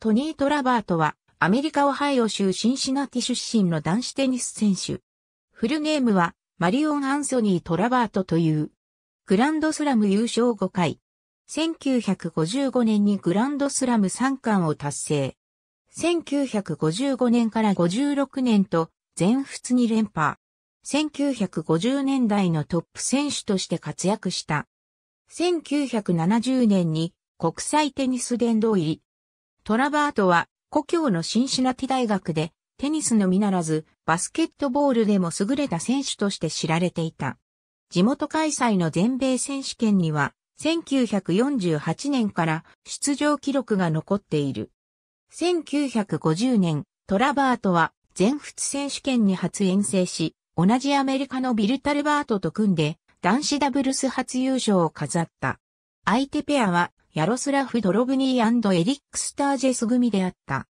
トニー・トラバートは、アメリカ・オハイオ州シンシナティ出身の男子テニス選手。フルネームは、マリオン・アンソニー・トラバートという。グランドスラム優勝5回。1955年にグランドスラム3冠を達成。1955年から56年と全仏に連覇。1950年代のトップ選手として活躍した。1970年に国際テニス殿堂入り。トラバートは、故郷のシンシナティ大学で、テニスのみならず、バスケットボールでも優れた選手として知られていた。地元開催の全米選手権には、1948年から出場記録が残っている。1950年、トラバートは全仏選手権に初遠征し、同じアメリカのビル・タルバートと組んで、男子ダブルス初優勝を飾った。相手ペアはヤロスラフ・ドロブニーエリック・スタージェス組であった。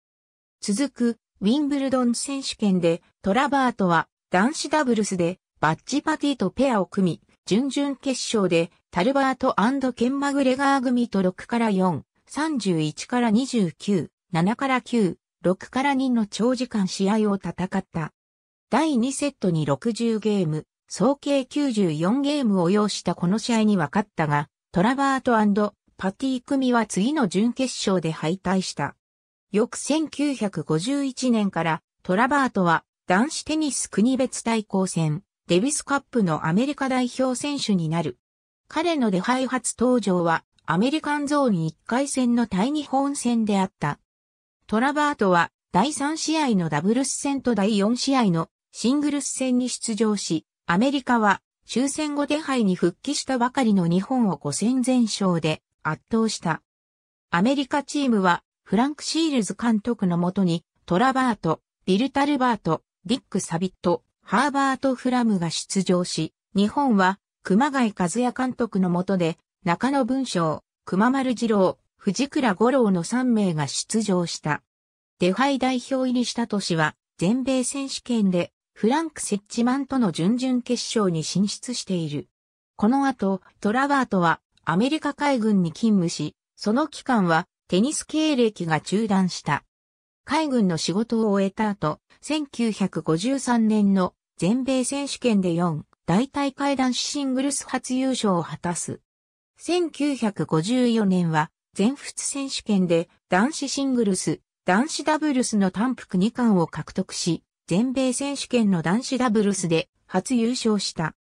続く、ウィンブルドン選手権で、トラバートは男子ダブルスで、バッジパティとペアを組み、準々決勝で、タルバートケンマグレガー組と6から4、31から29、7から9、6から2の長時間試合を戦った。第2セットに60ゲーム、総計94ゲームを要したこの試合に分かったが、トラバートパティ組は次の準決勝で敗退した。翌1951年からトラバートは男子テニス国別対抗戦、デビスカップのアメリカ代表選手になる。彼の出敗初登場はアメリカンゾーン1回戦の対日本戦であった。トラバートは第3試合のダブルス戦と第4試合のシングルス戦に出場し、アメリカは終戦後出敗に復帰したばかりの日本を5戦全勝で圧倒した。アメリカチームは、フランク・シールズ監督のもとに、トラバート、ビル・タルバート、ディック・サビット、ハーバート・フラムが出場し、日本は、熊谷和也監督のもとで、中野文章、熊丸二郎、藤倉五郎の3名が出場した。デファイ代表入りした年は、全米選手権で、フランク・セッチマンとの準々決勝に進出している。この後、トラバートは、アメリカ海軍に勤務し、その期間はテニス経歴が中断した。海軍の仕事を終えた後、1953年の全米選手権で4、大大会男子シングルス初優勝を果たす。1954年は全仏選手権で男子シングルス、男子ダブルスの単服2冠を獲得し、全米選手権の男子ダブルスで初優勝した。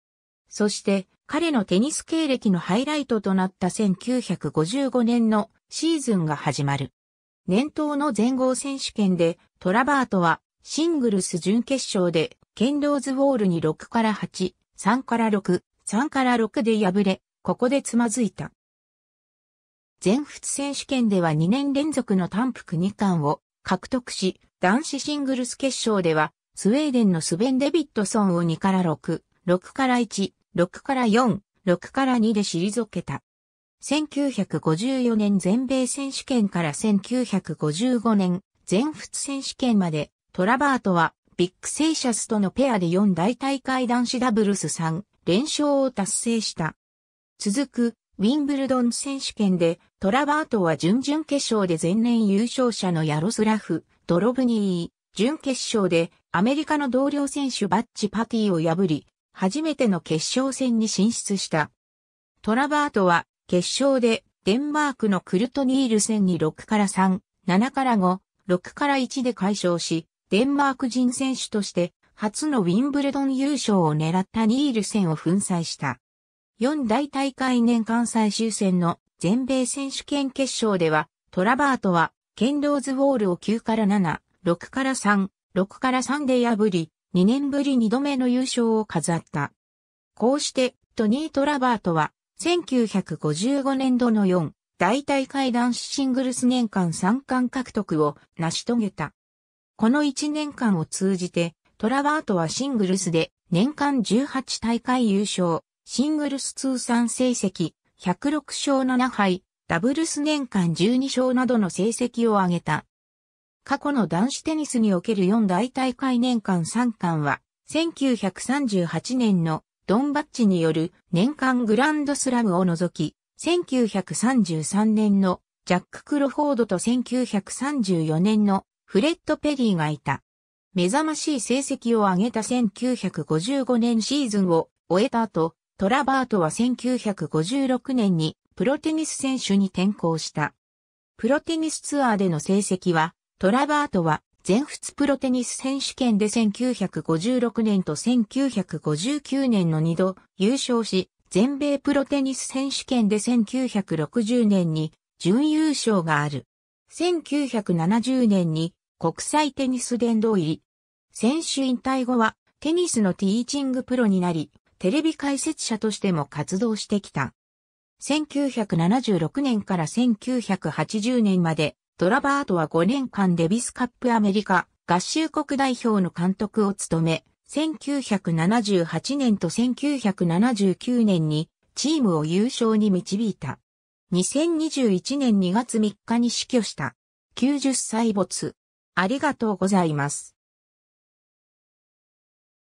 そして彼のテニス経歴のハイライトとなった1955年のシーズンが始まる。年頭の全豪選手権でトラバートはシングルス準決勝でケンローズウォールに6から8、3から6、3から6で敗れ、ここでつまずいた。全仏選手権では2年連続の単服2冠を獲得し、男子シングルス決勝ではスウェーデンのスベン・デビッドソンを2から6、6から1、6から4、6から2で退けた。1954年全米選手権から1955年全仏選手権までトラバートはビッグセイシャスとのペアで4大大会男子ダブルス3連勝を達成した。続くウィンブルドン選手権でトラバートは準々決勝で前年優勝者のヤロスラフ、ドロブニー、準決勝でアメリカの同僚選手バッチパティを破り初めての決勝戦に進出した。トラバートは決勝でデンマークのクルトニール戦に6から3、7から5、6から1で解消し、デンマーク人選手として初のウィンブルドン優勝を狙ったニール戦を粉砕した。4大大会年間最終戦の全米選手権決勝では、トラバートはケンローズウォールを9から7、6から3、6から3で破り、2年ぶり2度目の優勝を飾った。こうして、トニー・トラバートは、1955年度の4、大大会男子シングルス年間3冠獲得を成し遂げた。この1年間を通じて、トラバートはシングルスで年間18大会優勝、シングルス通算成績106勝7敗、ダブルス年間12勝などの成績を挙げた。過去の男子テニスにおける4大大会年間3冠は、1938年のドンバッチによる年間グランドスラムを除き、1933年のジャック・クロフォードと1934年のフレッド・ペリーがいた。目覚ましい成績を上げた1955年シーズンを終えた後、トラバートは1956年にプロテニス選手に転向した。プロテニスツアーでの成績はトラバートは全仏プロテニス選手権で1956年と1959年の2度優勝し、全米プロテニス選手権で1960年に準優勝がある。1970年に国際テニス殿堂入り。選手引退後はテニスのティーチングプロになり、テレビ解説者としても活動してきた。1976年から1980年までドラバートは5年間デビスカップアメリカ合衆国代表の監督を務め、1978年と1979年にチームを優勝に導いた。2021年2月3日に死去した。90歳没。ありがとうございます。